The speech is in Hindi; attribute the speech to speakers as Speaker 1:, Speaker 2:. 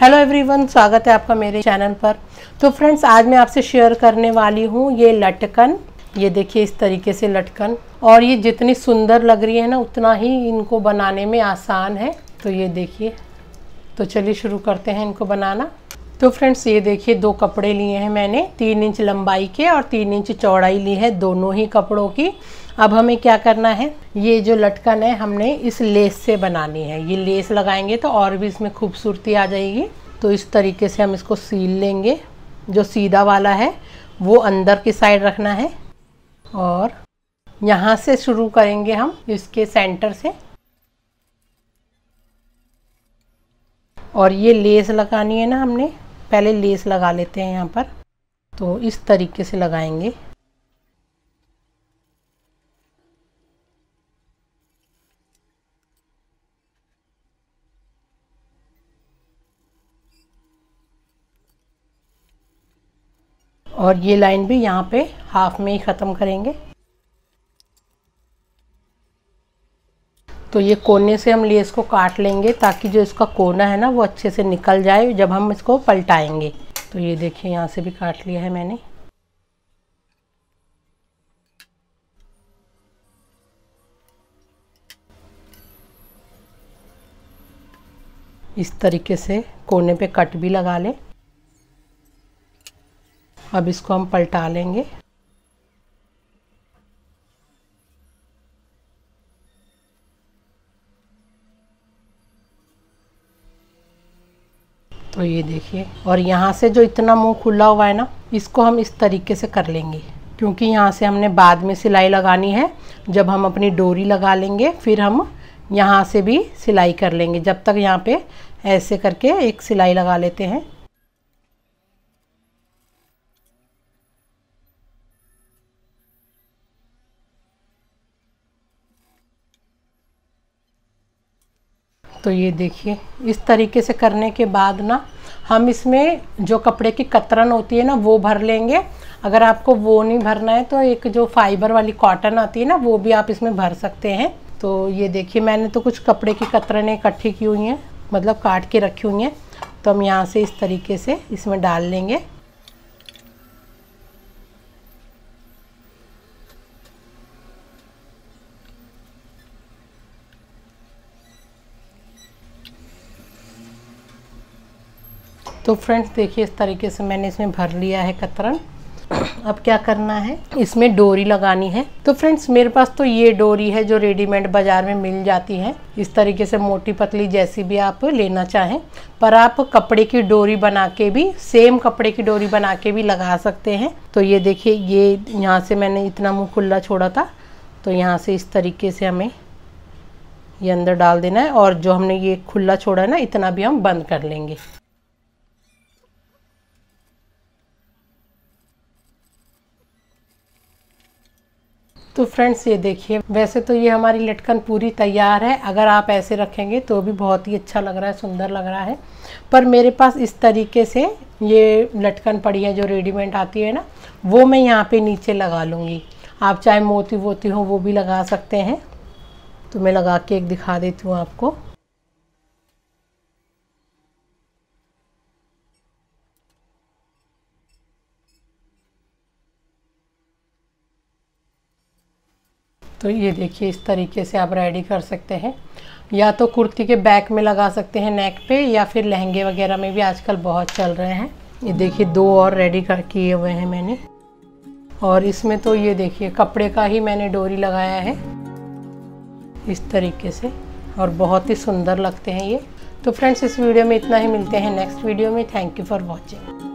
Speaker 1: हेलो एवरीवन स्वागत है आपका मेरे चैनल पर तो फ्रेंड्स आज मैं आपसे शेयर करने वाली हूँ ये लटकन ये देखिए इस तरीके से लटकन और ये जितनी सुंदर लग रही है ना उतना ही इनको बनाने में आसान है तो ये देखिए तो चलिए शुरू करते हैं इनको बनाना तो फ्रेंड्स ये देखिए दो कपड़े लिए हैं मैंने तीन इंच लंबाई के और तीन इंच चौड़ाई ली है दोनों ही कपड़ों की अब हमें क्या करना है ये जो लटकन है हमने इस लेस से बनानी है ये लेस लगाएंगे तो और भी इसमें खूबसूरती आ जाएगी तो इस तरीके से हम इसको सील लेंगे जो सीधा वाला है वो अंदर की साइड रखना है और यहाँ से शुरू करेंगे हम इसके सेंटर से और ये लेस लगानी है ना हमने पहले लेस लगा लेते हैं यहाँ पर तो इस तरीके से लगाएंगे और ये लाइन भी यहाँ पे हाफ में ही ख़त्म करेंगे तो ये कोने से हम लेस को काट लेंगे ताकि जो इसका कोना है ना वो अच्छे से निकल जाए जब हम इसको पलटाएंगे तो ये देखिए यहाँ से भी काट लिया है मैंने इस तरीके से कोने पे कट भी लगा लें अब इसको हम पलटा लेंगे तो ये देखिए और यहाँ से जो इतना मुंह खुला हुआ है ना इसको हम इस तरीके से कर लेंगे क्योंकि यहाँ से हमने बाद में सिलाई लगानी है जब हम अपनी डोरी लगा लेंगे फिर हम यहाँ से भी सिलाई कर लेंगे जब तक यहाँ पे ऐसे करके एक सिलाई लगा लेते हैं तो ये देखिए इस तरीके से करने के बाद ना हम इसमें जो कपड़े की कतरन होती है ना वो भर लेंगे अगर आपको वो नहीं भरना है तो एक जो फाइबर वाली कॉटन आती है ना वो भी आप इसमें भर सकते हैं तो ये देखिए मैंने तो कुछ कपड़े की कतरनें इकट्ठी की हुई हैं मतलब काट के रखी हुई हैं तो हम यहाँ से इस तरीके से इसमें डाल लेंगे तो फ्रेंड्स देखिए इस तरीके से मैंने इसमें भर लिया है कतरन अब क्या करना है इसमें डोरी लगानी है तो फ्रेंड्स मेरे पास तो ये डोरी है जो रेडीमेड बाज़ार में मिल जाती है इस तरीके से मोटी पतली जैसी भी आप लेना चाहें पर आप कपड़े की डोरी बना के भी सेम कपड़े की डोरी बना के भी लगा सकते हैं तो ये देखिए ये यहाँ से मैंने इतना मुँह खुला छोड़ा था तो यहाँ से इस तरीके से हमें ये अंदर डाल देना है और जो हमने ये खुला छोड़ा है ना इतना भी हम बंद कर लेंगे तो फ्रेंड्स ये देखिए वैसे तो ये हमारी लटकन पूरी तैयार है अगर आप ऐसे रखेंगे तो भी बहुत ही अच्छा लग रहा है सुंदर लग रहा है पर मेरे पास इस तरीके से ये लटकन पड़ी है जो रेडीमेड आती है ना वो मैं यहाँ पे नीचे लगा लूँगी आप चाहे मोती वोती हो वो भी लगा सकते हैं तो मैं लगा के एक दिखा देती हूँ आपको तो ये देखिए इस तरीके से आप रेडी कर सकते हैं या तो कुर्ती के बैक में लगा सकते हैं नेक पे या फिर लहंगे वगैरह में भी आजकल बहुत चल रहे हैं ये देखिए दो और रेडी कर किए हुए हैं मैंने और इसमें तो ये देखिए कपड़े का ही मैंने डोरी लगाया है इस तरीके से और बहुत ही सुंदर लगते हैं ये तो फ्रेंड्स इस वीडियो में इतना ही मिलते हैं नेक्स्ट वीडियो में थैंक यू फॉर वॉचिंग